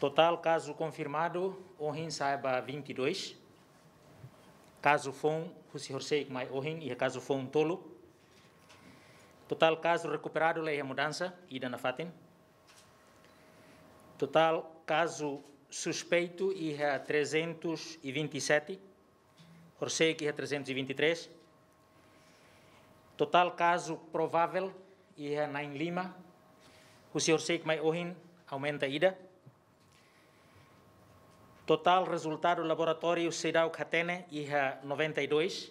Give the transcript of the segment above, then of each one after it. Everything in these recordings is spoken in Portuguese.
Total caso confirmado, Ohin saiba 22. Caso Fon, Husi que mais Ohin e caso Fon Tolo. Total caso recuperado, lei a mudança, Ida na Nafatin. Total caso suspeito, IRA 327. que é 323. Total caso provável, IRA 9 Lima. Husi que mais Ohin, aumenta Ida. Total resultado laboratório o Catena, IHA 92.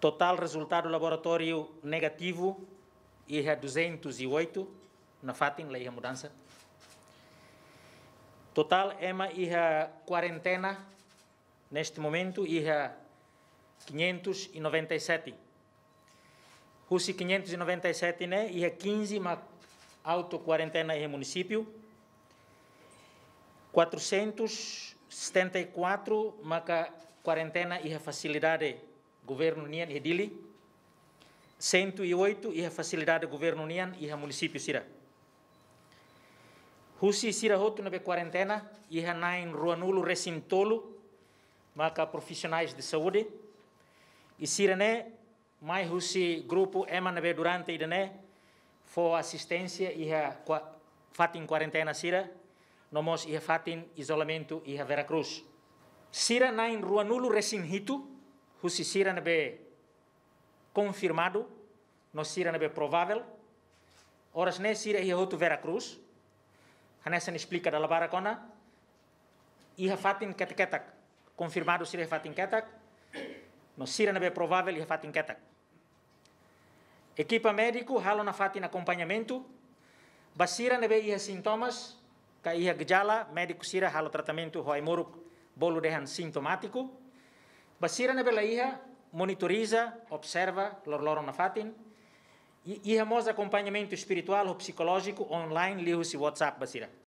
Total resultado laboratório negativo, IHA 208, na FATIN, lei a mudança. Total EMA IHA quarentena, neste momento, IHA 597. RUSI 597, né? IRA 15, uma auto-quarentena em município. 474 maka quarentena e facilidade governo nian ia dili 108 e facilidade governo nian ia município sira husi sira Roto na be quarentena ia nain ruanulo recintolo maka profissionais de saúde e sira né mai husi grupo ema na be durante ida né for assistência a fatin quarentena sira nomos ia fatin isolamento ia Veracruz. Sira nain ruanulo resinhito, husi sira nabe confirmado, no sira nabe provável, oras ne sira ia hotu Veracruz, hanesan explica da labarakona, ia fatin ketketak, confirmado sira ia fatin ketak, no sira nabe provável ia fatin ketak. Equipa médico halo na fatin acompanhamento, basira nabe ia sintomas, Caía gejala, médico sira halo tratamento roi muruk, bolo dehan sintomático. Basira na bela iha, monitoriza, observa, lor loro na fatin. iha moza acompanhamento espiritual ou psicológico online, liu se WhatsApp, basira.